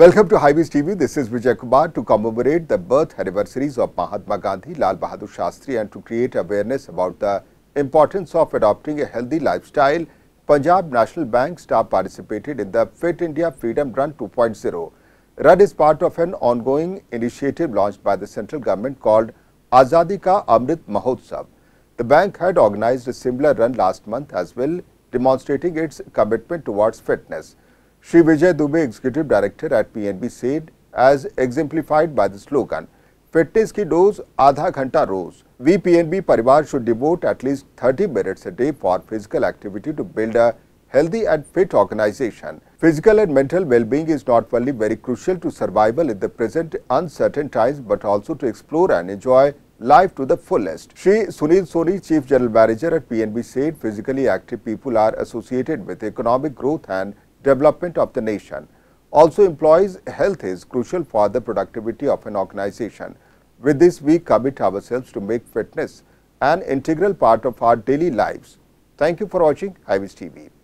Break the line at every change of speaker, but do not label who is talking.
Welcome to Highways TV. This is Vijay Kumar to commemorate the birth anniversaries of Mahatma Gandhi, Lal Bahadur Shastri and to create awareness about the importance of adopting a healthy lifestyle. Punjab National Bank staff participated in the Fit India Freedom Run 2.0. Run is part of an ongoing initiative launched by the central government called Azadi Ka Amrit Mahotsav. The bank had organized a similar run last month as well, demonstrating its commitment towards fitness. Sri Vijay Dubey, Executive Director at PNB said, as exemplified by the slogan, fitness ki dose aadha ghanta rose." We PNB Parivar should devote at least 30 minutes a day for physical activity to build a healthy and fit organization. Physical and mental well-being is not only very crucial to survival in the present uncertain times but also to explore and enjoy life to the fullest. Sri Sunil Soni, Chief General Manager at PNB said physically active people are associated with economic growth and development of the nation. Also employees health is crucial for the productivity of an organization. With this we commit ourselves to make fitness an integral part of our daily lives. Thank you for watching IWIS TV.